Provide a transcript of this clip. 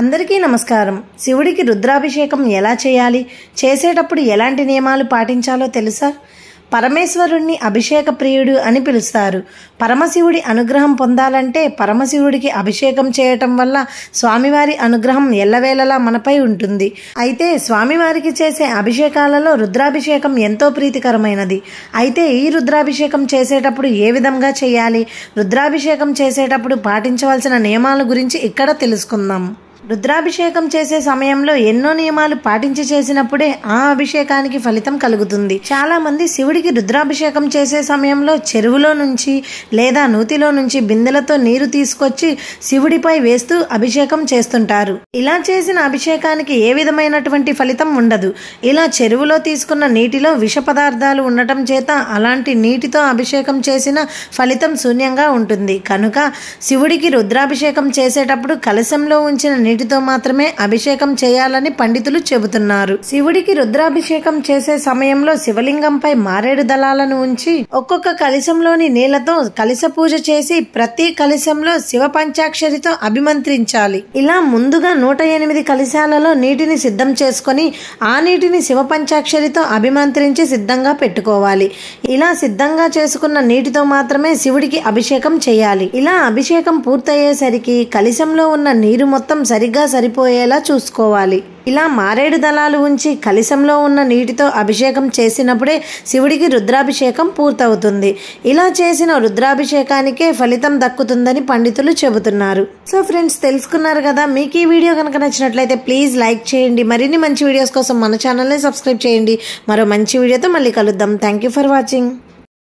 అందరికీ నమస్కారం శివుడికి రుద్రాభిషేకం ఎలా చేయాలి చేసేటప్పుడు ఎలాంటి నియమాలు పాటించాలో తెలుసా పరమేశ్వరుణ్ణి అభిషేక ప్రియుడు అని పిలుస్తారు పరమశివుడి అనుగ్రహం పొందాలంటే పరమశివుడికి అభిషేకం చేయటం వల్ల స్వామివారి అనుగ్రహం ఎల్లవేళలా మనపై ఉంటుంది అయితే స్వామివారికి చేసే అభిషేకాలలో రుద్రాభిషేకం ఎంతో ప్రీతికరమైనది అయితే ఈ రుద్రాభిషేకం చేసేటప్పుడు ఏ విధంగా చేయాలి రుద్రాభిషేకం చేసేటప్పుడు పాటించవలసిన నియమాల గురించి ఇక్కడ తెలుసుకుందాం రుద్రాభిషేకం చేసే సమయంలో ఎన్నో నియమాలు పాటించి చేసినప్పుడే ఆ అభిషేకానికి ఫలితం కలుగుతుంది చాలా మంది శివుడికి రుద్రాభిషేకం చేసే సమయంలో చెరువులో నుంచి లేదా నూతిలో నుంచి బిందెలతో నీరు తీసుకొచ్చి శివుడిపై వేస్తూ అభిషేకం చేస్తుంటారు ఇలా చేసిన అభిషేకానికి ఏ విధమైనటువంటి ఫలితం ఉండదు ఇలా చెరువులో తీసుకున్న నీటిలో విష పదార్థాలు ఉండటం చేత అలాంటి నీటితో అభిషేకం చేసిన ఫలితం శూన్యంగా ఉంటుంది కనుక శివుడికి రుద్రాభిషేకం చేసేటప్పుడు కలశంలో ఉంచిన నీటితో మాత్రమే అభిషేకం చేయాలని పండితులు చెబుతున్నారు శివుడికి రుద్రాభిషేకం చేసే సమయంలో శివలింగంపై మారేడు దళాలను ఉంచి ఒక్కొక్క కలిశంలోని నీళ్లతో కలిస పూజ చేసి ప్రతి కలశంలో శివ పంచాక్షరితో అభిమంత్రించాలి ఇలా ముందుగా నూట ఎనిమిది కలిశాలలో నీటిని సిద్ధం చేసుకొని ఆ నీటిని శివ పంచాక్షరితో అభిమంత్రించి సిద్ధంగా పెట్టుకోవాలి ఇలా సిద్ధంగా చేసుకున్న నీటితో మాత్రమే శివుడికి అభిషేకం చేయాలి ఇలా అభిషేకం పూర్తయ్యేసరికి కలిశంలో ఉన్న నీరు మొత్తం సరి సరిగ్గా సరిపోయేలా చూసుకోవాలి ఇలా మారేడు దళాలు ఉంచి కలిశంలో ఉన్న నీటితో అభిషేకం చేసినప్పుడే శివుడికి రుద్రాభిషేకం పూర్తవుతుంది ఇలా చేసిన రుద్రాభిషేకానికే ఫలితం దక్కుతుందని పండితులు చెబుతున్నారు సో ఫ్రెండ్స్ తెలుసుకున్నారు కదా మీకు ఈ వీడియో కనుక నచ్చినట్లయితే ప్లీజ్ లైక్ చేయండి మరిన్ని మంచి వీడియోస్ కోసం మన ఛానల్ని సబ్స్క్రైబ్ చేయండి మరో మంచి వీడియోతో మళ్ళీ కలుద్దాం థ్యాంక్ యూ ఫర్ వాచింగ్